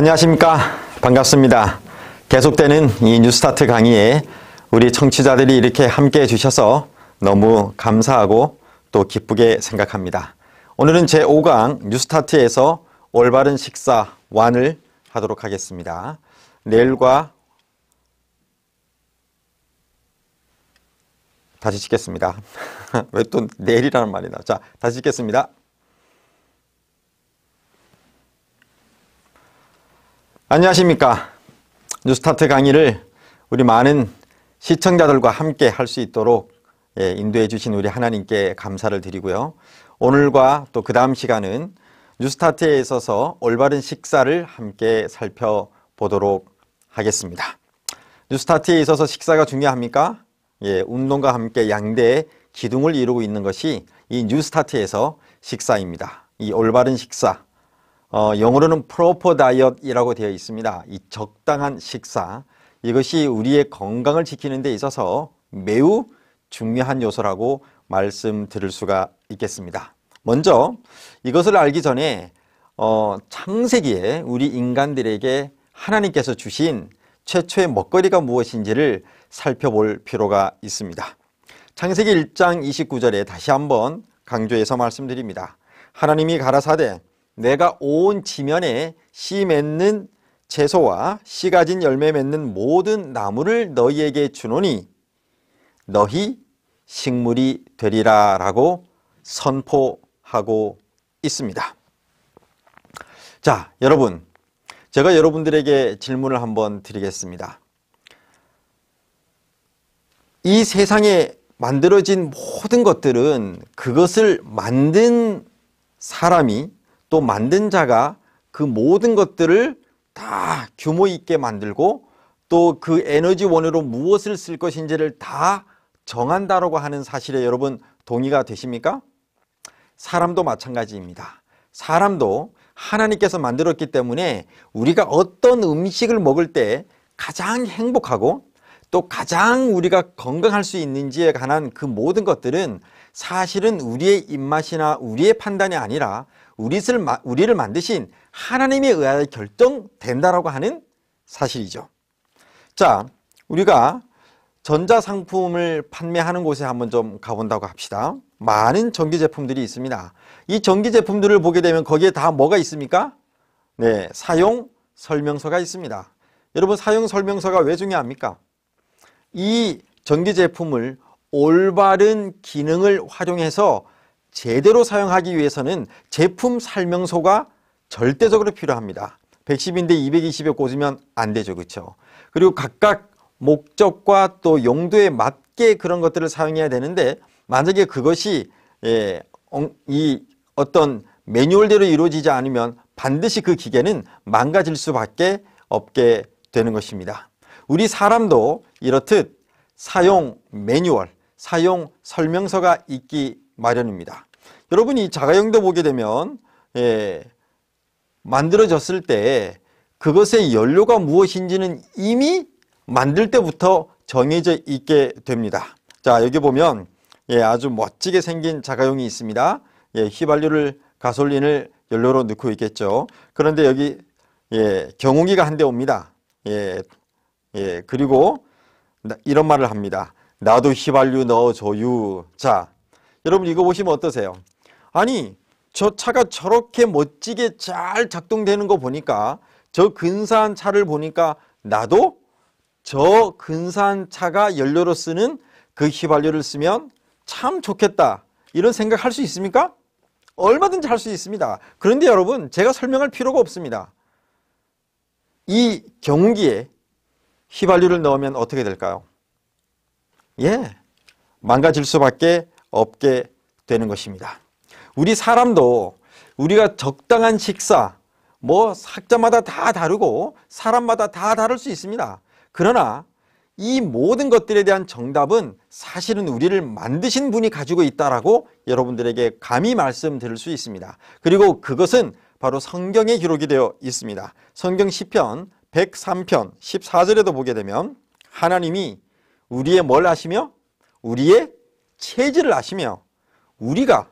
안녕하십니까. 반갑습니다. 계속되는 이 뉴스타트 강의에 우리 청취자들이 이렇게 함께 해주셔서 너무 감사하고 또 기쁘게 생각합니다. 오늘은 제5강 뉴스타트에서 올바른 식사 완을 하도록 하겠습니다. 내일과 다시 찍겠습니다. 왜 또 내일이라는 말이 나 자, 다시 찍겠습니다. 안녕하십니까. 뉴스타트 강의를 우리 많은 시청자들과 함께 할 수 있도록 예, 인도해 주신 우리 하나님께 감사를 드리고요. 오늘과 또 그 다음 시간은 뉴스타트에 있어서 올바른 식사를 함께 살펴보도록 하겠습니다. 뉴스타트에 있어서 식사가 중요합니까? 예, 운동과 함께 양대의 기둥을 이루고 있는 것이 이 뉴스타트에서 식사입니다. 이 올바른 식사, 어, 영어로는 프로 o p e r d 이라고 되어 있습니다. 이 적당한 식사 이것이 우리의 건강을 지키는 데 있어서 매우 중요한 요소라고 말씀드릴 수가 있겠습니다. 먼저 이것을 알기 전에 어, 창세기에 우리 인간들에게 하나님께서 주신 최초의 먹거리가 무엇인지를 살펴볼 필요가 있습니다. 창세기 1장 29절에 다시 한번 강조해서 말씀드립니다. 하나님이 가라사대 내가 온 지면에 씨 맺는 채소와 씨 가진 열매 맺는 모든 나무를 너희에게 주노니 너희 식물이 되리라 라고 선포하고 있습니다. 자, 여러분. 제가 여러분들에게 질문을 한번 드리겠습니다. 이 세상에 만들어진 모든 것들은 그것을 만든 사람이 또 만든 자가 그 모든 것들을 다 규모 있게 만들고 또 그 에너지 원으로 무엇을 쓸 것인지를 다 정한다라고 하는 사실에 여러분 동의가 되십니까? 사람도 마찬가지입니다. 사람도 하나님께서 만들었기 때문에 우리가 어떤 음식을 먹을 때 가장 행복하고 또 가장 우리가 건강할 수 있는지에 관한 그 모든 것들은 사실은 우리의 입맛이나 우리의 판단이 아니라 우리를, 우리를 만드신 하나님에 의하여 결정된다라고 하는 사실이죠. 자, 우리가 전자상품을 판매하는 곳에 한번 좀 가본다고 합시다. 많은 전기 제품들이 있습니다. 이 전기 제품들을 보게 되면 거기에 다 뭐가 있습니까? 네, 사용 설명서가 있습니다. 여러분 사용 설명서가 왜 중요합니까? 이 전기 제품을 올바른 기능을 활용해서 제대로 사용하기 위해서는 제품 설명서가 절대적으로 필요합니다. 110인데 220에 꽂으면 안 되죠. 그렇죠? 그리고 각각 목적과 또 용도에 맞게 그런 것들을 사용해야 되는데 만약에 그것이 예, 이 어떤 매뉴얼대로 이루어지지 않으면 반드시 그 기계는 망가질 수밖에 없게 되는 것입니다. 우리 사람도 이렇듯 사용 매뉴얼, 사용 설명서가 있기 마련입니다. 여러분이 자가용도 보게 되면 예, 만들어졌을 때 그것의 연료가 무엇인지는 이미 만들 때부터 정해져 있게 됩니다. 자 여기 보면 예, 아주 멋지게 생긴 자가용이 있습니다. 예, 휘발유를 가솔린을 연료로 넣고 있겠죠. 그런데 여기 예, 경운기가 한 대 옵니다. 예, 예, 그리고 이런 말을 합니다. 나도 휘발유 넣어줘유. 자, 여러분 이거 보시면 어떠세요? 아니 저 차가 저렇게 멋지게 잘 작동되는 거 보니까 저 근사한 차를 보니까 나도 저 근사한 차가 연료로 쓰는 그 휘발유를 쓰면 참 좋겠다 이런 생각 할 수 있습니까? 얼마든지 할 수 있습니다. 그런데 여러분 제가 설명할 필요가 없습니다. 이 경기에 휘발유를 넣으면 어떻게 될까요? 예, 망가질 수밖에 없게 되는 것입니다. 우리 사람도 우리가 적당한 식사, 뭐 학자마다 다 다르고 사람마다 다 다를 수 있습니다. 그러나 이 모든 것들에 대한 정답은 사실은 우리를 만드신 분이 가지고 있다라고 여러분들에게 감히 말씀드릴 수 있습니다. 그리고 그것은 바로 성경에 기록이 되어 있습니다. 성경 시편 103편 14절에도 보게 되면 하나님이 우리의 뭘 하시며 우리의 체질을 아시며 우리가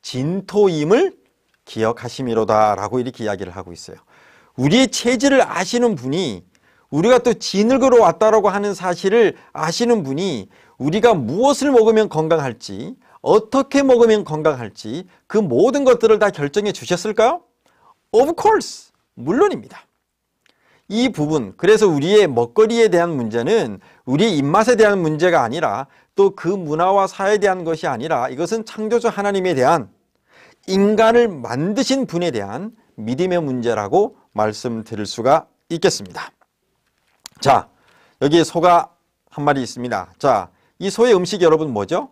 진토임을 기억하시미로다 라고 이렇게 이야기를 하고 있어요. 우리의 체질을 아시는 분이 우리가 또 진흙으로 왔다라고 하는 사실을 아시는 분이 우리가 무엇을 먹으면 건강할지 어떻게 먹으면 건강할지 그 모든 것들을 다 결정해 주셨을까요? Of course! 물론입니다. 이 부분, 그래서 우리의 먹거리에 대한 문제는 우리 입맛에 대한 문제가 아니라 또그 문화와 사회에 대한 것이 아니라 이것은 창조주 하나님에 대한 인간을 만드신 분에 대한 믿음의 문제라고 말씀드릴 수가 있겠습니다. 자, 여기에 소가 한 마리 있습니다. 자, 이 소의 음식 여러분 뭐죠?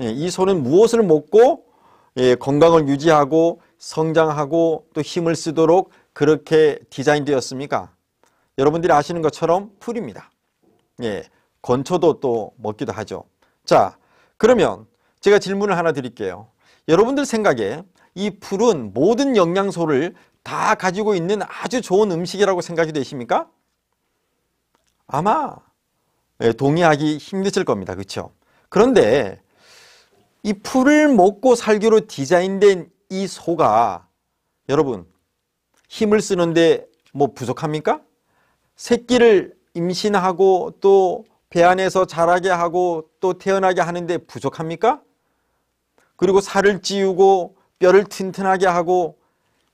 예, 이 소는 무엇을 먹고 예, 건강을 유지하고 성장하고 또 힘을 쓰도록 그렇게 디자인되었습니까? 여러분들이 아시는 것처럼 풀입니다. 예, 건초도 또 먹기도 하죠. 자, 그러면 제가 질문을 하나 드릴게요. 여러분들 생각에 이 풀은 모든 영양소를 다 가지고 있는 아주 좋은 음식이라고 생각이 되십니까? 아마 예, 동의하기 힘드실 겁니다. 그렇죠? 그런데 이 풀을 먹고 살기로 디자인된 이 소가 여러분 힘을 쓰는데 뭐 부족합니까? 새끼를 임신하고 또배 안에서 자라게 하고 또 태어나게 하는데 부족합니까? 그리고 살을 찌우고 뼈를 튼튼하게 하고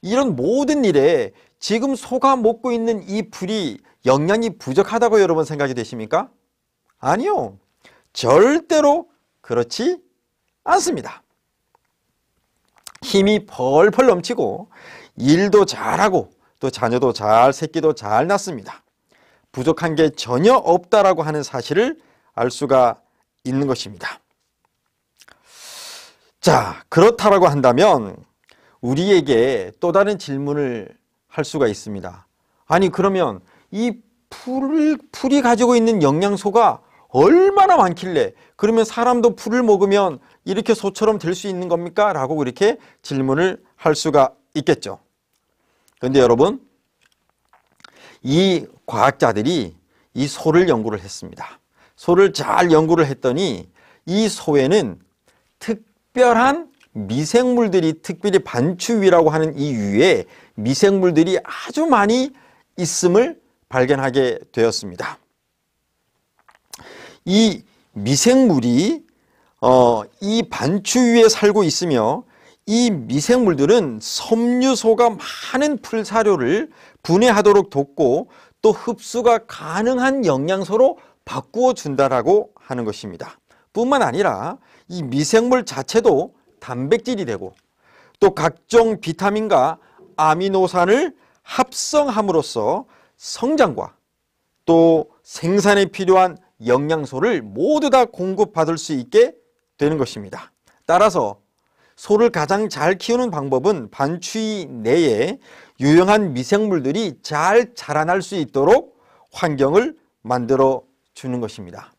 이런 모든 일에 지금 소가 먹고 있는 이 풀이 영양이 부족하다고 여러분 생각이 되십니까? 아니요. 절대로 그렇지 않습니다. 힘이 펄펄 넘치고 일도 잘하고 또 자녀도 잘 새끼도 잘 낳습니다. 부족한 게 전혀 없다라고 하는 사실을 알 수가 있는 것입니다. 자, 그렇다라고 한다면 우리에게 또 다른 질문을 할 수가 있습니다. 아니, 그러면 이 풀, 풀이 가지고 있는 영양소가 얼마나 많길래 그러면 사람도 풀을 먹으면 이렇게 소처럼 될 수 있는 겁니까? 라고 이렇게 질문을 할 수가 있겠죠. 그런데 여러분 이 과학자들이 이 소를 연구를 했습니다. 소를 잘 연구를 했더니 이 소에는 특별한 미생물들이 특별히 반추위라고 하는 이 위에 미생물들이 아주 많이 있음을 발견하게 되었습니다. 이 미생물이 어, 이 반추위에 살고 있으며 이 미생물들은 섬유소가 많은 풀사료를 분해하도록 돕고 또 흡수가 가능한 영양소로 바꾸어 준다라고 하는 것입니다. 뿐만 아니라 이 미생물 자체도 단백질이 되고 또 각종 비타민과 아미노산을 합성함으로써 성장과 또 생산에 필요한 영양소를 모두 다 공급받을 수 있게 되는 것입니다. 따라서 소를 가장 잘 키우는 방법은 반추위 내에 유용한 미생물들이 잘 자라날 수 있도록 환경을 만들어 주는 것입니다.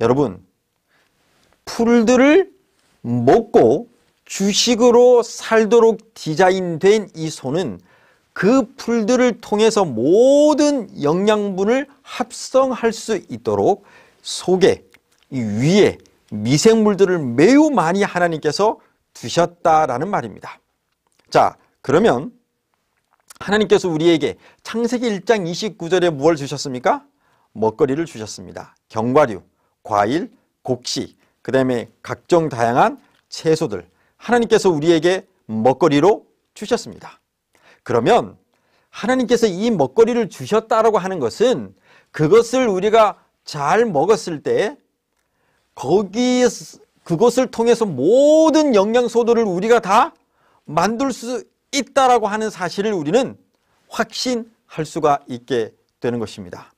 여러분, 풀들을 먹고 주식으로 살도록 디자인된 이 소는 그 풀들을 통해서 모든 영양분을 합성할 수 있도록 속에, 위에 미생물들을 매우 많이 하나님께서 두셨다라는 말입니다. 자, 그러면 하나님께서 우리에게 창세기 1장 29절에 무엇을 주셨습니까? 먹거리를 주셨습니다. 견과류, 과일, 곡식, 그 다음에 각종 다양한 채소들 하나님께서 우리에게 먹거리로 주셨습니다. 그러면 하나님께서 이 먹거리를 주셨다라고 하는 것은 그것을 우리가 잘 먹었을 때 거기 그것을 통해서 모든 영양소들을 우리가 다 만들 수 있다라고 하는 사실을 우리는 확신할 수가 있게 되는 것입니다.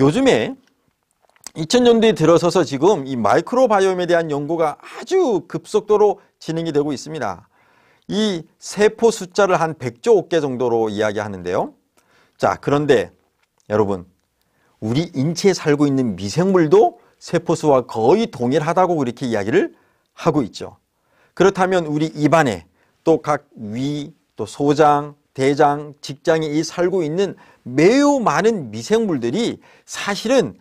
요즘에 2000년대에 들어서서 지금 이 마이크로바이옴에 대한 연구가 아주 급속도로 진행이 되고 있습니다. 이 세포 숫자를 한 100조 개 정도로 이야기하는데요. 자, 그런데 여러분, 우리 인체에 살고 있는 미생물도 세포수와 거의 동일하다고 이렇게 이야기를 하고 있죠. 그렇다면 우리 입안에 또 각 위, 또 소장, 대장, 직장에 이 살고 있는 매우 많은 미생물들이 사실은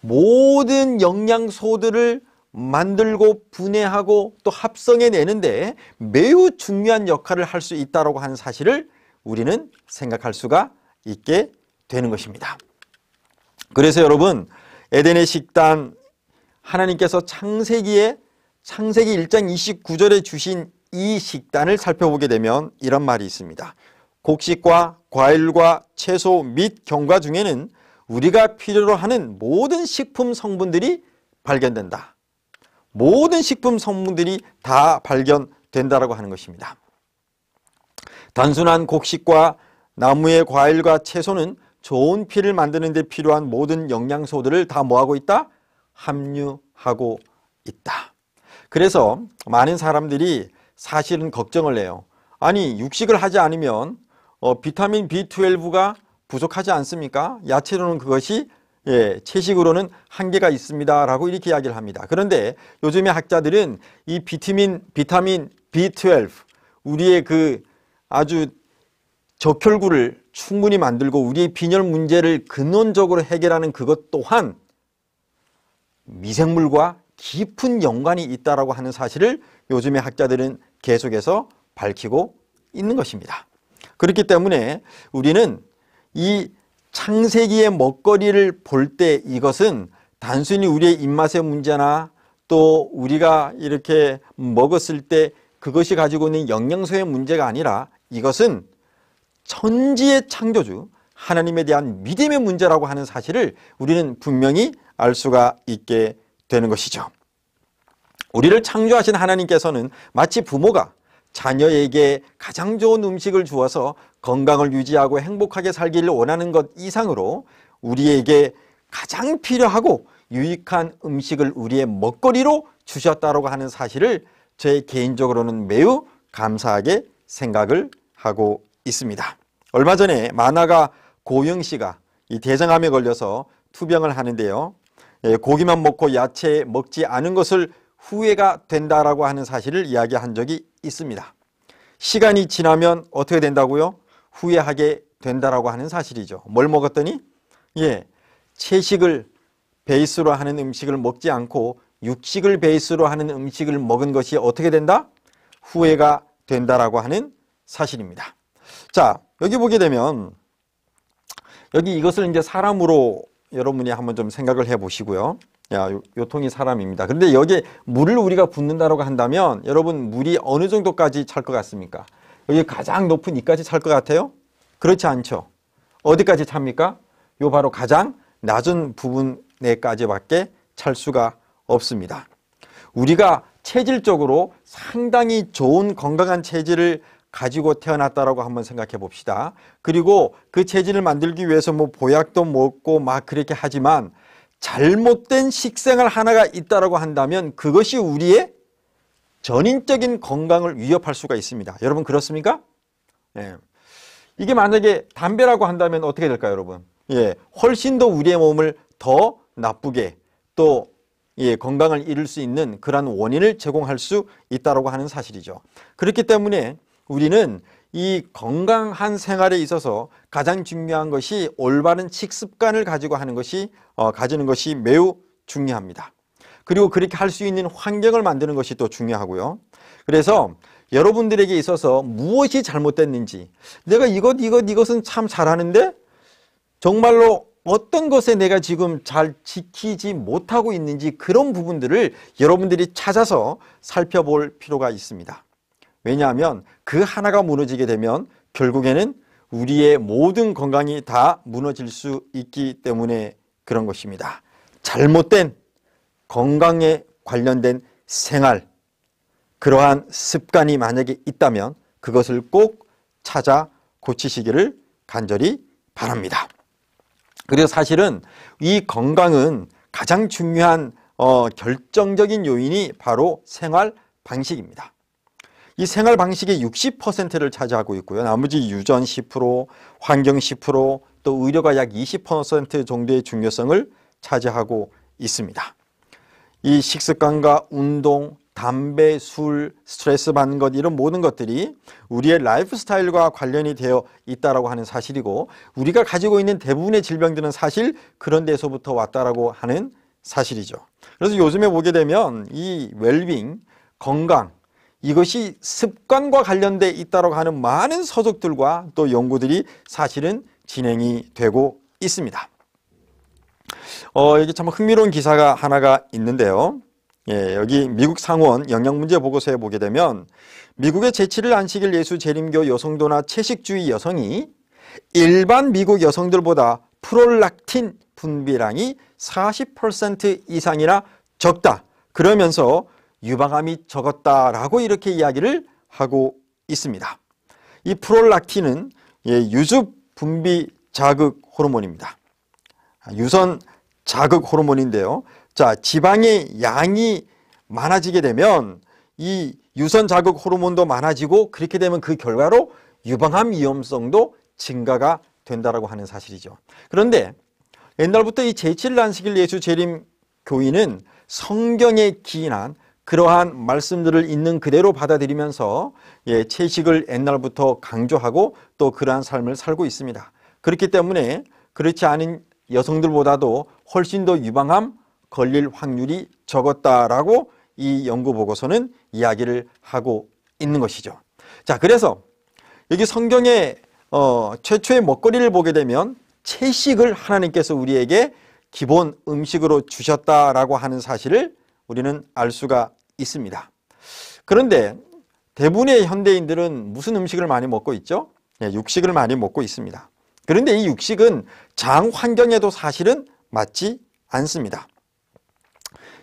모든 영양소들을 만들고 분해하고 또 합성해 내는데 매우 중요한 역할을 할 수있다고 하는 사실을 우리는 생각할 수가 있게 되는 것입니다. 그래서 여러분 에덴의 식당 하나님께서 창세기에 창세기 1장 29절에 주신 이 식단을 살펴보게 되면 이런 말이 있습니다. 곡식과 과일과 채소 및 경과 중에는 우리가 필요로 하는 모든 식품 성분들이 발견된다. 모든 식품 성분들이 다 발견된다라고 하는 것입니다. 단순한 곡식과 나무의 과일과 채소는 좋은 피를 만드는 데 필요한 모든 영양소들을 다 뭐하고 있다? 함유하고 있다. 그래서 많은 사람들이 사실은 걱정을 해요. 아니 육식을 하지 않으면 어, 비타민 B12가 부족하지 않습니까? 야채로는 그것이 예, 채식으로는 한계가 있습니다 라고 이렇게 이야기를 합니다. 그런데 요즘의 학자들은 이 비타민, 비타민 B12 우리의 그 아주 적혈구를 충분히 만들고 우리의 빈혈 문제를 근원적으로 해결하는 그것 또한 미생물과 깊은 연관이 있다라고 하는 사실을 요즘의 학자들은 계속해서 밝히고 있는 것입니다. 그렇기 때문에 우리는 이 창세기의 먹거리를 볼 때 이것은 단순히 우리의 입맛의 문제나 또 우리가 이렇게 먹었을 때 그것이 가지고 있는 영양소의 문제가 아니라 이것은 천지의 창조주 하나님에 대한 믿음의 문제라고 하는 사실을 우리는 분명히 알 수가 있게 되는 것이죠. 우리를 창조하신 하나님께서는 마치 부모가 자녀에게 가장 좋은 음식을 주어서 건강을 유지하고 행복하게 살기를 원하는 것 이상으로 우리에게 가장 필요하고 유익한 음식을 우리의 먹거리로 주셨다라고 하는 사실을 제 개인적으로는 매우 감사하게 생각을 하고 있습니다. 얼마 전에 만화가 고영 씨가 이 대장암에 걸려서 투병을 하는데요. 예, 고기만 먹고 야채 먹지 않은 것을 후회가 된다라고 하는 사실을 이야기한 적이 있습니다. 시간이 지나면 어떻게 된다고요? 후회하게 된다라고 하는 사실이죠. 뭘 먹었더니? 예, 채식을 베이스로 하는 음식을 먹지 않고 육식을 베이스로 하는 음식을 먹은 것이 어떻게 된다? 후회가 된다라고 하는 사실입니다. 자, 여기 보게 되면 여기 이것을 이제 사람으로 여러분이 한번 좀 생각을 해 보시고요. 야, 요, 통이 사람입니다. 그런데 여기에 물을 우리가 붓는다라고 한다면 여러분 물이 어느 정도까지 찰 것 같습니까? 여기 가장 높은 이까지 찰 것 같아요? 그렇지 않죠. 어디까지 찹니까? 요 바로 가장 낮은 부분에까지밖에 찰 수가 없습니다. 우리가 체질적으로 상당히 좋은 건강한 체질을 가지고 태어났다라고 한번 생각해 봅시다. 그리고 그 체질을 만들기 위해서 뭐 보약도 먹고 막 그렇게 하지만 잘못된 식생활 하나가 있다라고 한다면 그것이 우리의 전인적인 건강을 위협할 수가 있습니다. 여러분 그렇습니까? 예. 이게 만약에 담배라고 한다면 어떻게 될까요, 여러분? 예. 훨씬 더 우리의 몸을 더 나쁘게 또 예, 건강을 잃을 수 있는 그러한 원인을 제공할 수 있다라고 하는 사실이죠. 그렇기 때문에 우리는 이 건강한 생활에 있어서 가장 중요한 것이 올바른 식습관을 가지고 하는 것이 어, 가지는 것이 매우 중요합니다. 그리고 그렇게 할 수 있는 환경을 만드는 것이 또 중요하고요. 그래서 여러분들에게 있어서 무엇이 잘못됐는지 내가 이것 이것 이것은 참 잘하는데 정말로 어떤 것에 내가 지금 잘 지키지 못하고 있는지 그런 부분들을 여러분들이 찾아서 살펴볼 필요가 있습니다. 왜냐하면 그 하나가 무너지게 되면 결국에는 우리의 모든 건강이 다 무너질 수 있기 때문에 그런 것입니다. 잘못된 건강에 관련된 생활, 그러한 습관이 만약에 있다면 그것을 꼭 찾아 고치시기를 간절히 바랍니다. 그리고 사실은 이 건강은 가장 중요한 어, 결정적인 요인이 바로 생활 방식입니다. 이 생활 방식의 60%를 차지하고 있고요. 나머지 유전 10%, 환경 10%, 또 의료가 약 20% 정도의 중요성을 차지하고 있습니다. 이 식습관과 운동, 담배, 술, 스트레스 받는 것 이런 모든 것들이 우리의 라이프 스타일과 관련이 되어 있다라고 하는 사실이고 우리가 가지고 있는 대부분의 질병들은 사실 그런 데서부터 왔다라고 하는 사실이죠. 그래서 요즘에 보게 되면 이 웰빙, 건강, 이것이 습관과 관련돼 있다고 하는 많은 서적들과 또 연구들이 사실은 진행이 되고 있습니다. 어, 여기 참 흥미로운 기사가 하나가 있는데요. 예, 여기 미국 상원 영양문제 보고서에 보게 되면 미국의 제7일 안식일 예수 재림교 여성도나 채식주의 여성이 일반 미국 여성들보다 프롤락틴 분비량이 40% 이상이나 적다. 그러면서 유방암이 적었다라고 이렇게 이야기를 하고 있습니다. 이 프롤락틴은 예, 유즙 분비 자극 호르몬입니다. 아, 유선 자극 호르몬인데요. 자, 지방의 양이 많아지게 되면 이 유선 자극 호르몬도 많아지고 그렇게 되면 그 결과로 유방암 위험성도 증가가 된다라고 하는 사실이죠. 그런데 옛날부터 이 제7난식일 예수 재림 교인은 성경에 기인한 그러한 말씀들을 있는 그대로 받아들이면서 예, 채식을 옛날부터 강조하고 또 그러한 삶을 살고 있습니다. 그렇기 때문에 그렇지 않은 여성들보다도 훨씬 더 유방암 걸릴 확률이 적었다라고 이 연구 보고서는 이야기를 하고 있는 것이죠. 자, 그래서 여기 성경의 어, 최초의 먹거리를 보게 되면 채식을 하나님께서 우리에게 기본 음식으로 주셨다라고 하는 사실을 우리는 알 수가 있습니다. 그런데 대부분의 현대인들은 무슨 음식을 많이 먹고 있죠? 네, 육식을 많이 먹고 있습니다. 그런데 이 육식은 장 환경에도 사실은 맞지 않습니다.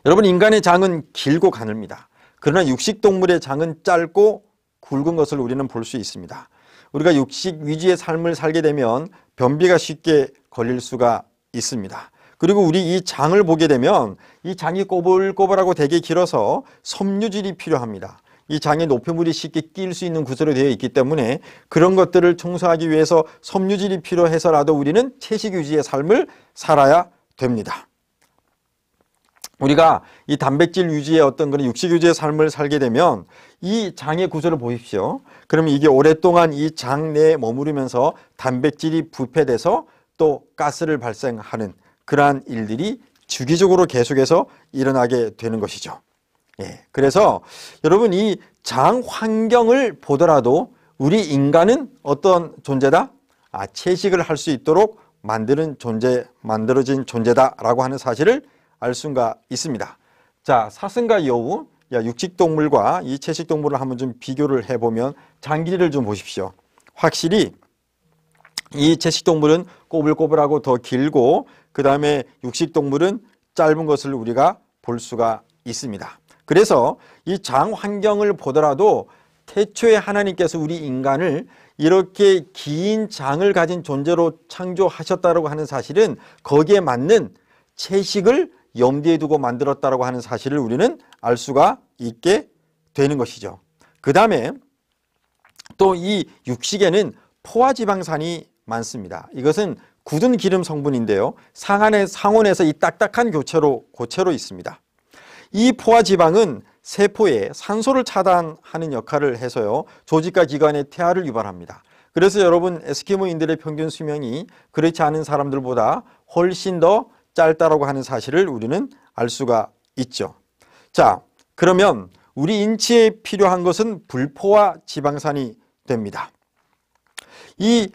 여러분 인간의 장은 길고 가늘니다 그러나 육식동물의 장은 짧고 굵은 것을 우리는 볼 수 있습니다. 우리가 육식 위주의 삶을 살게 되면 변비가 쉽게 걸릴 수가 있습니다. 그리고 우리 이 장을 보게 되면 이 장이 꼬불꼬불하고 되게 길어서 섬유질이 필요합니다. 이 장에 노폐물이 쉽게 낄 수 있는 구조로 되어 있기 때문에 그런 것들을 청소하기 위해서 섬유질이 필요해서라도 우리는 채식 유지의 삶을 살아야 됩니다. 우리가 이 단백질 유지의 어떤 그런 육식 유지의 삶을 살게 되면 이 장의 구조를 보십시오. 그러면 이게 오랫동안 이 장 내에 머무르면서 단백질이 부패돼서 또 가스를 발생하는 그러한 일들이 주기적으로 계속해서 일어나게 되는 것이죠. 예. 그래서 여러분 이 장 환경을 보더라도 우리 인간은 어떤 존재다? 아, 채식을 할 수 있도록 만드는 존재, 만들어진 존재다라고 하는 사실을 알 수가 있습니다. 자, 사슴과 여우, 야, 육식동물과 이 채식동물을 한번 좀 비교를 해보면 장기를 좀 보십시오. 확실히 이 채식동물은 꼬불꼬불하고 더 길고 그 다음에 육식동물은 짧은 것을 우리가 볼 수가 있습니다. 그래서 이 장 환경을 보더라도 태초에 하나님께서 우리 인간을 이렇게 긴 장을 가진 존재로 창조하셨다고 하는 사실은 거기에 맞는 채식을 염두에 두고 만들었다고 하는 사실을 우리는 알 수가 있게 되는 것이죠. 그 다음에 또 이 육식에는 포화지방산이 많습니다. 이것은 굳은 기름 성분인데요. 상안의 상온에서 이 딱딱한 교체로 고체로 있습니다. 이 포화 지방은 세포에 산소를 차단하는 역할을 해서요. 조직과 기관의 태아를 유발합니다. 그래서 여러분 에스키모인들의 평균 수명이 그렇지 않은 사람들보다 훨씬 더 짧다라고 하는 사실을 우리는 알 수가 있죠. 자, 그러면 우리 인체에 필요한 것은 불포화 지방산이 됩니다. 이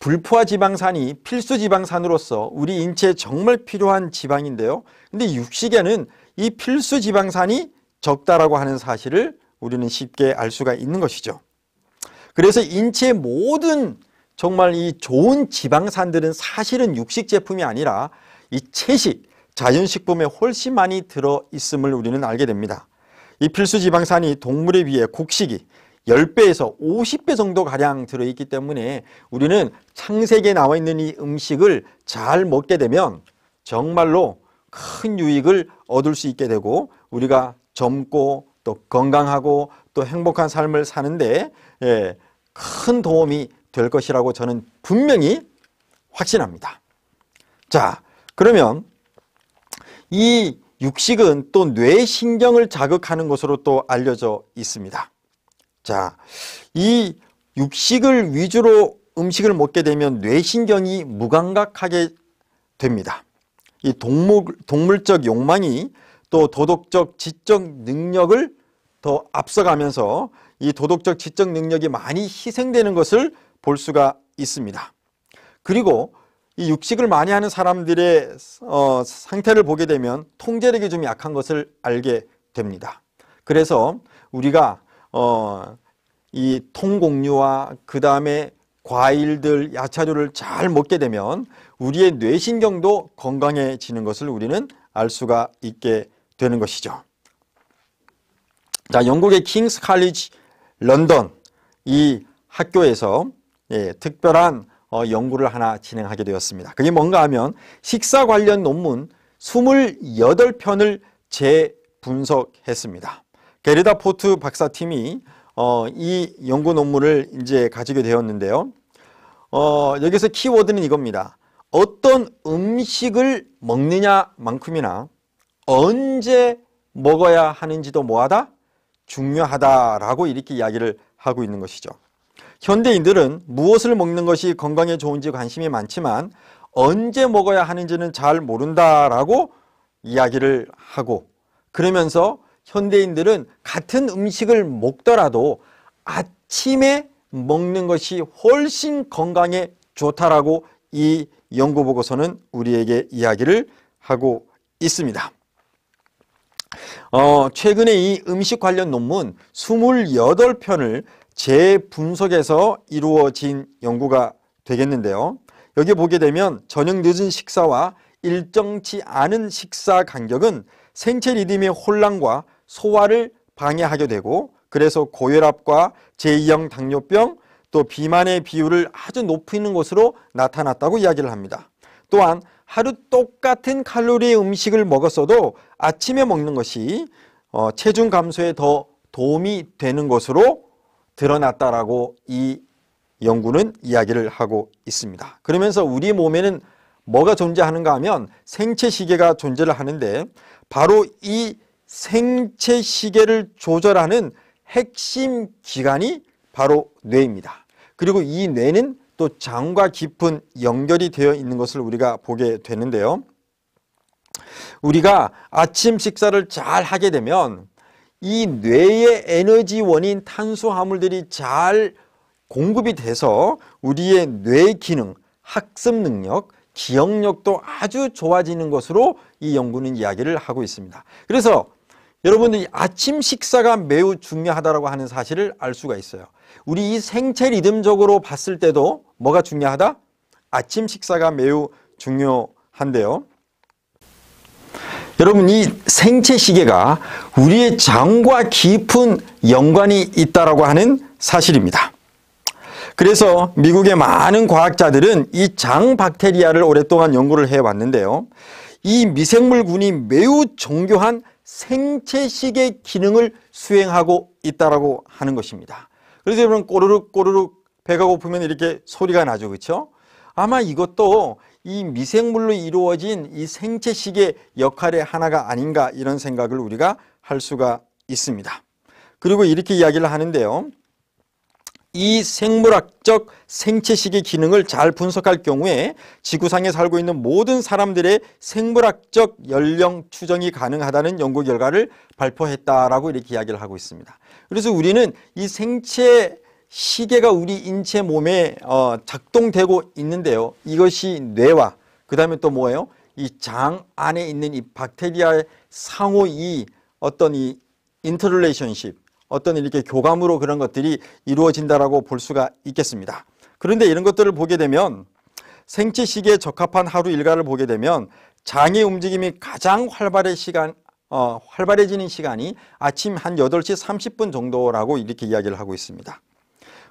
불포화 지방산이 필수 지방산으로서 우리 인체에 정말 필요한 지방인데요. 근데 육식에는 이 필수 지방산이 적다라고 하는 사실을 우리는 쉽게 알 수가 있는 것이죠. 그래서 인체의 모든 정말 이 좋은 지방산들은 사실은 육식 제품이 아니라 이 채식, 자연식품에 훨씬 많이 들어 있음을 우리는 알게 됩니다. 이 필수 지방산이 동물에 비해 곡식이 10배에서 50배 정도 가량 들어있기 때문에 우리는 창세기에 나와 있는 이 음식을 잘 먹게 되면 정말로 큰 유익을 얻을 수 있게 되고 우리가 젊고 또 건강하고 또 행복한 삶을 사는데 예, 큰 도움이 될 것이라고 저는 분명히 확신합니다. 자, 그러면 이 육식은 또 뇌신경을 자극하는 것으로 또 알려져 있습니다. 자, 이 육식을 위주로 음식을 먹게 되면 뇌신경이 무감각하게 됩니다. 이 동물, 동물적 욕망이 또 도덕적 지적 능력을 더 앞서가면서 이 도덕적 지적 능력이 많이 희생되는 것을 볼 수가 있습니다. 그리고 이 육식을 많이 하는 사람들의 어, 상태를 보게 되면 통제력이 좀 약한 것을 알게 됩니다. 그래서 우리가 어, 이 통곡류와 그 다음에 과일들, 야채류를 잘 먹게 되면 우리의 뇌신경도 건강해지는 것을 우리는 알 수가 있게 되는 것이죠. 자, 영국의 킹스 칼리지 런던 이 학교에서 예, 특별한 어, 연구를 하나 진행하게 되었습니다. 그게 뭔가 하면 식사 관련 논문 28편을 재분석했습니다. 게르다 포트 박사팀이 어, 이 연구 논문을 이제 가지게 되었는데요. 어, 여기서 키워드는 이겁니다. 어떤 음식을 먹느냐만큼이나 언제 먹어야 하는지도 뭐하다? 중요하다라고 이렇게 이야기를 하고 있는 것이죠. 현대인들은 무엇을 먹는 것이 건강에 좋은지 관심이 많지만 언제 먹어야 하는지는 잘 모른다라고 이야기를 하고 그러면서 현대인들은 같은 음식을 먹더라도 아침에 먹는 것이 훨씬 건강에 좋다라고 이 연구 보고서는 우리에게 이야기를 하고 있습니다. 어, 최근에 이 음식 관련 논문 28편을 재분석해서 이루어진 연구가 되겠는데요. 여기 보게 되면 저녁 늦은 식사와 일정치 않은 식사 간격은 생체 리듬의 혼란과 소화를 방해하게 되고 그래서 고혈압과 제2형 당뇨병 또 비만의 비율을 아주 높이는 것으로 나타났다고 이야기를 합니다. 또한 하루 똑같은 칼로리의 음식을 먹었어도 아침에 먹는 것이 어, 체중 감소에 더 도움이 되는 것으로 드러났다라고 이 연구는 이야기를 하고 있습니다. 그러면서 우리 몸에는 뭐가 존재하는가 하면 생체 시계가 존재를 하는데 바로 이 생체 시계를 조절하는 핵심 기관이 바로 뇌입니다. 그리고 이 뇌는 또 장과 깊은 연결이 되어 있는 것을 우리가 보게 되는데요. 우리가 아침 식사를 잘 하게 되면 이 뇌의 에너지원인 탄수화물들이 잘 공급이 돼서 우리의 뇌 기능, 학습 능력, 기억력도 아주 좋아지는 것으로 이 연구는 이야기를 하고 있습니다. 그래서 여러분들이 아침 식사가 매우 중요하다고 하는 사실을 알 수가 있어요. 우리 이 생체 리듬적으로 봤을 때도 뭐가 중요하다? 아침 식사가 매우 중요한데요. 여러분 이 생체 시계가 우리의 장과 깊은 연관이 있다고 하는 사실입니다. 그래서 미국의 많은 과학자들은 이 장 박테리아를 오랫동안 연구를 해왔는데요. 이 미생물군이 매우 정교한 생체식의 기능을 수행하고 있다고 하는 것입니다. 그래서 여러분 꼬르륵 꼬르륵 배가 고프면 이렇게 소리가 나죠. 그렇죠? 아마 이것도 이 미생물로 이루어진 이 생체식의 역할의 하나가 아닌가 이런 생각을 우리가 할 수가 있습니다. 그리고 이렇게 이야기를 하는데요. 이 생물학적 생체식의 기능을 잘 분석할 경우에 지구상에 살고 있는 모든 사람들의 생물학적 연령 추정이 가능하다는 연구 결과를 발표했다라고 이렇게 이야기를 하고 있습니다. 그래서 우리는 이 생체 시계가 우리 인체 몸에 어, 작동되고 있는데요. 이것이 뇌와 그 다음에 또 뭐예요? 이 장 안에 있는 이 박테리아의 상호 이 어떤 이 인터릴레이션십 어떤 이렇게 교감으로 그런 것들이 이루어진다라고 볼 수가 있겠습니다. 그런데 이런 것들을 보게 되면 생체 시기에 적합한 하루 일과를 보게 되면 장의 움직임이 가장 활발해 시간 어, 활발해지는 시간이 아침 한 8시 30분 정도라고 이렇게 이야기를 하고 있습니다.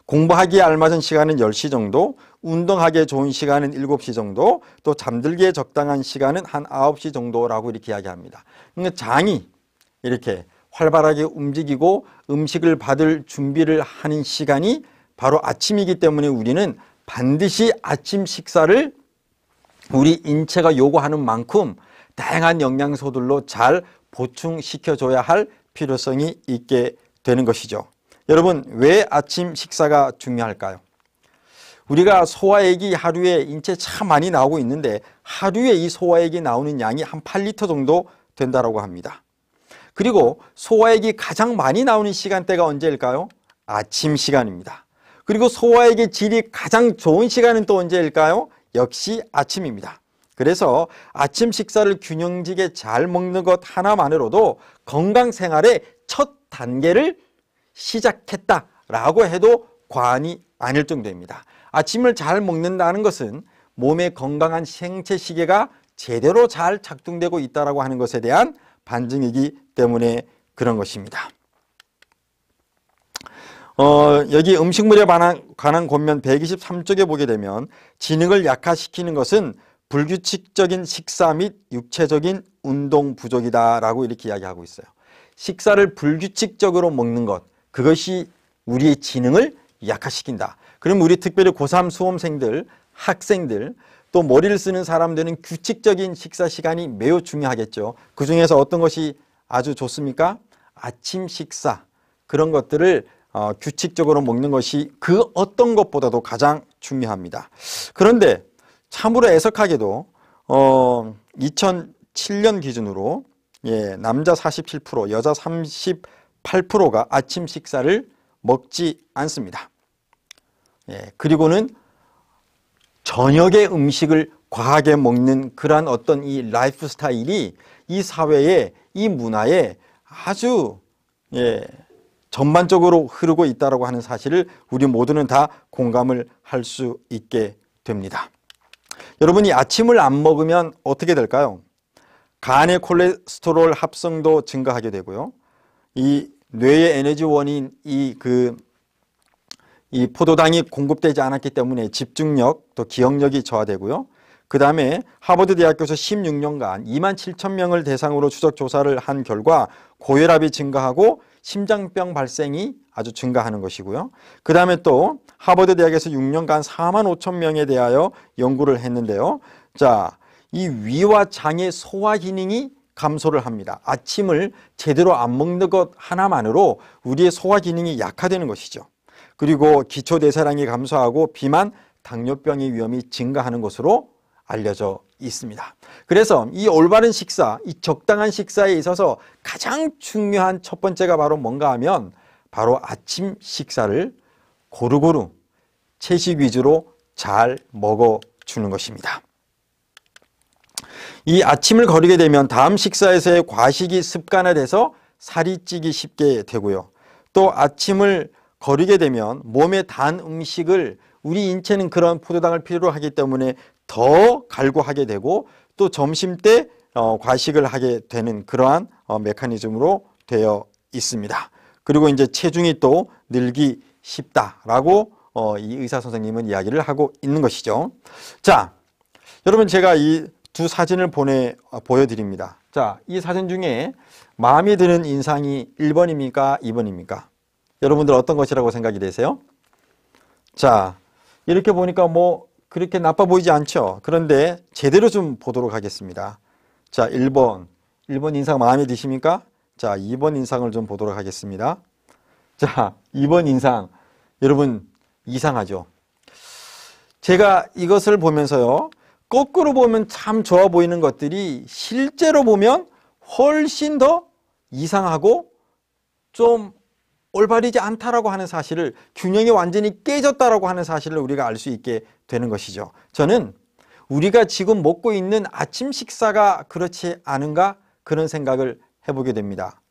공부하기에 알맞은 시간은 10시 정도, 운동하기에 좋은 시간은 7시 정도, 또 잠들기에 적당한 시간은 한 9시 정도라고 이렇게 이야기합니다. 그러니까 장이 이렇게 활발하게 움직이고 음식을 받을 준비를 하는 시간이 바로 아침이기 때문에 우리는 반드시 아침 식사를 우리 인체가 요구하는 만큼 다양한 영양소들로 잘 보충시켜줘야 할 필요성이 있게 되는 것이죠. 여러분 왜 아침 식사가 중요할까요? 우리가 소화액이 하루에 인체 참 많이 나오고 있는데 하루에 이 소화액이 나오는 양이 한 8리터 정도 된다고 합니다. 그리고 소화액이 가장 많이 나오는 시간대가 언제일까요? 아침 시간입니다. 그리고 소화액의 질이 가장 좋은 시간은 또 언제일까요? 역시 아침입니다. 그래서 아침 식사를 균형지게 잘 먹는 것 하나만으로도 건강 생활의 첫 단계를 시작했다라고 해도 과언이 아닐 정도입니다. 아침을 잘 먹는다는 것은 몸의 건강한 생체 시계가 제대로 잘 작동되고 있다고 하는 것에 대한 반증이기 때문에 그런 것입니다. 어, 여기 음식물에 관한, 관한 권면 123쪽에 보게 되면 지능을 약화시키는 것은 불규칙적인 식사 및 육체적인 운동 부족이다 라고 이렇게 이야기하고 있어요. 식사를 불규칙적으로 먹는 것 그것이 우리의 지능을 약화시킨다. 그럼 우리 특별히 고3 수험생들, 학생들 또 머리를 쓰는 사람들은 규칙적인 식사 시간이 매우 중요하겠죠. 그 중에서 어떤 것이 아주 좋습니까? 아침 식사 그런 것들을 어, 규칙적으로 먹는 것이 그 어떤 것보다도 가장 중요합니다. 그런데 참으로 애석하게도 어, 2007년 기준으로 예, 남자 47%, 여자 38%가 아침 식사를 먹지 않습니다. 예, 그리고는 저녁에 음식을 과하게 먹는 그러한 어떤 이 라이프 스타일이 이 사회에 이 문화에 아주 예, 전반적으로 흐르고 있다라고 하는 사실을 우리 모두는 다 공감을 할 수 있게 됩니다. 여러분이 아침을 안 먹으면 어떻게 될까요? 간의 콜레스테롤 합성도 증가하게 되고요. 이 뇌의 에너지 원인 이 그이 그, 포도당이 공급되지 않았기 때문에 집중력 또 기억력이 저하되고요. 그 다음에 하버드 대학교에서 16년간 2만 7천 명을 대상으로 추적 조사를 한 결과 고혈압이 증가하고 심장병 발생이 아주 증가하는 것이고요. 그 다음에 또 하버드 대학에서 6년간 4만 5천 명에 대하여 연구를 했는데요. 자, 이 위와 장의 소화 기능이 감소를 합니다. 아침을 제대로 안 먹는 것 하나만으로 우리의 소화 기능이 약화되는 것이죠. 그리고 기초 대사량이 감소하고 비만, 당뇨병의 위험이 증가하는 것으로 알려져 있습니다. 그래서 이 올바른 식사, 이 적당한 식사에 있어서 가장 중요한 첫 번째가 바로 뭔가 하면 바로 아침 식사를 고루고루 채식 위주로 잘 먹어주는 것입니다. 이 아침을 거르게 되면 다음 식사에서의 과식이 습관화돼서 살이 찌기 쉽게 되고요. 또 아침을 거르게 되면 몸에 단 음식을 우리 인체는 그런 포도당을 필요로 하기 때문에 더 갈구하게 되고 또 점심 때 어, 과식을 하게 되는 그러한 어, 메커니즘으로 되어 있습니다. 그리고 이제 체중이 또 늘기 쉽다라고 어, 이 의사 선생님은 이야기를 하고 있는 것이죠. 자, 여러분 제가 이 두 사진을 보내 어, 보여드립니다. 자, 이 사진 중에 마음에 드는 인상이 1번입니까? 2번입니까? 여러분들 어떤 것이라고 생각이 되세요? 자, 이렇게 보니까 뭐 그렇게 나빠 보이지 않죠. 그런데 제대로 좀 보도록 하겠습니다. 자, 1번. 1번 인상 마음에 드십니까? 자, 2번 인상을 좀 보도록 하겠습니다. 자, 2번 인상. 여러분, 이상하죠? 제가 이것을 보면서요. 거꾸로 보면 참 좋아 보이는 것들이 실제로 보면 훨씬 더 이상하고 좀 올바르지 않다라고 하는 사실을 균형이 완전히 깨졌다라고 하는 사실을 우리가 알 수 있게 되는 것이죠. 저는 우리가 지금 먹고 있는 아침 식사가 그렇지 않은가 그런 생각을 해보게 됩니다.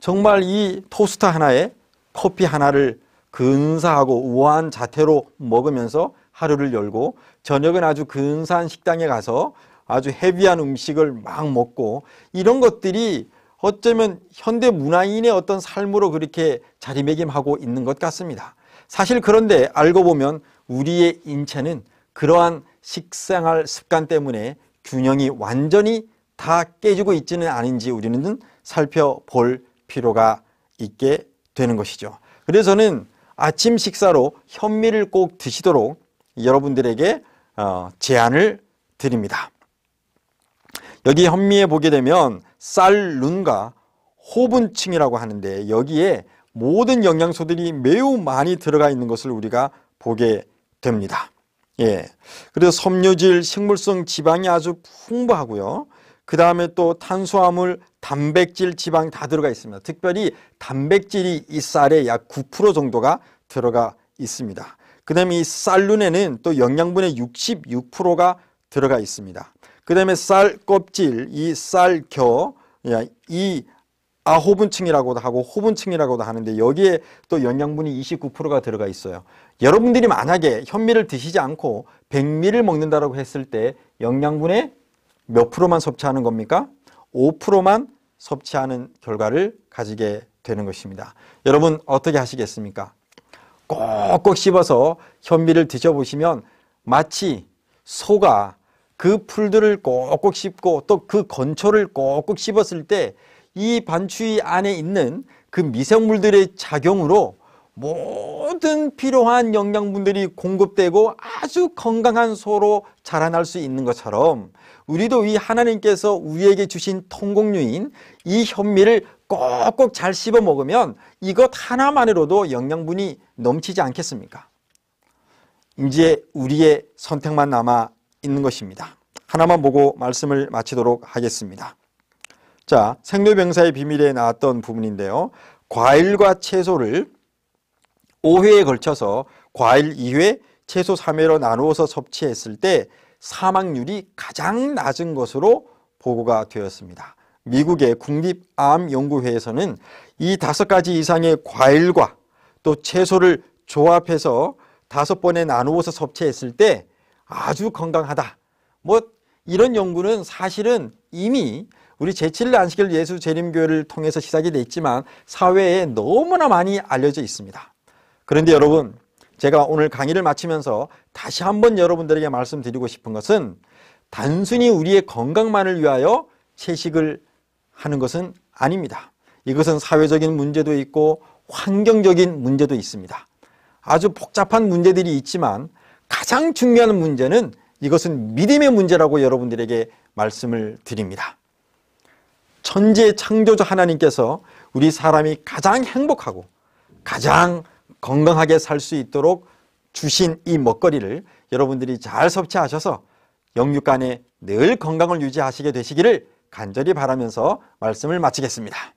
정말 이 토스트 하나에 커피 하나를 근사하고 우아한 자태로 먹으면서 하루를 열고 저녁은 아주 근사한 식당에 가서 아주 헤비한 음식을 막 먹고 이런 것들이 어쩌면 현대 문화인의 어떤 삶으로 그렇게 자리매김하고 있는 것 같습니다. 사실 그런데 알고 보면 우리의 인체는 그러한 식생활 습관 때문에 균형이 완전히 다 깨지고 있지는 않은지 우리는 살펴볼 필요가 있게 되는 것이죠. 그래서는 아침 식사로 현미를 꼭 드시도록 여러분들에게 어, 제안을 드립니다. 여기 현미에 보게 되면 쌀눈과 호분층이라고 하는데 여기에 모든 영양소들이 매우 많이 들어가 있는 것을 우리가 보게 됩니다. 예. 그래서 섬유질, 식물성 지방이 아주 풍부하고요. 그 다음에 또 탄수화물, 단백질, 지방 다 들어가 있습니다. 특별히 단백질이 이 쌀에 약 9% 정도가 들어가 있습니다. 그 다음에 이쌀눈에는또 영양분의 66%가 들어가 있습니다. 그 다음에 쌀 껍질, 이 쌀겨, 이 아호분층이라고도 하고 호분층이라고도 하는데 여기에 또 영양분이 29%가 들어가 있어요. 여러분들이 만약에 현미를 드시지 않고 백미를 먹는다라고 했을 때 영양분의 몇 프로만 섭취하는 겁니까? 5%만 섭취하는 결과를 가지게 되는 것입니다. 여러분 어떻게 하시겠습니까? 꼭꼭 씹어서 현미를 드셔보시면 마치 소가 그 풀들을 꼭꼭 씹고 또 그 건초를 꼭꼭 씹었을 때 이 반추위 안에 있는 그 미생물들의 작용으로 모든 필요한 영양분들이 공급되고 아주 건강한 소로 자라날 수 있는 것처럼 우리도 이 하나님께서 우리에게 주신 통곡류인 이 현미를 꼭꼭 잘 씹어 먹으면 이것 하나만으로도 영양분이 넘치지 않겠습니까? 이제 우리의 선택만 남아 있는 것입니다. 하나만 보고 말씀을 마치도록 하겠습니다. 자, 생로병사의 비밀에 나왔던 부분인데요. 과일과 채소를 5회에 걸쳐서 과일 2회, 채소 3회로 나누어서 섭취했을 때 사망률이 가장 낮은 것으로 보고가 되었습니다. 미국의 국립암연구회에서는 이 다섯 가지 이상의 과일과 또 채소를 조합해서 다섯 번에 나누어서 섭취했을 때 아주 건강하다. 뭐 이런 연구는 사실은 이미 우리 제7일 안식일 예수 재림교회를 통해서 시작이 됐지만 사회에 너무나 많이 알려져 있습니다. 그런데 여러분 제가 오늘 강의를 마치면서 다시 한번 여러분들에게 말씀드리고 싶은 것은 단순히 우리의 건강만을 위하여 채식을 하는 것은 아닙니다. 이것은 사회적인 문제도 있고 환경적인 문제도 있습니다. 아주 복잡한 문제들이 있지만 가장 중요한 문제는 이것은 믿음의 문제라고 여러분들에게 말씀을 드립니다. 천재 창조주 하나님께서 우리 사람이 가장 행복하고 가장 건강하게 살 수 있도록 주신 이 먹거리를 여러분들이 잘 섭취하셔서 영육간에 늘 건강을 유지하시게 되시기를 간절히 바라면서 말씀을 마치겠습니다.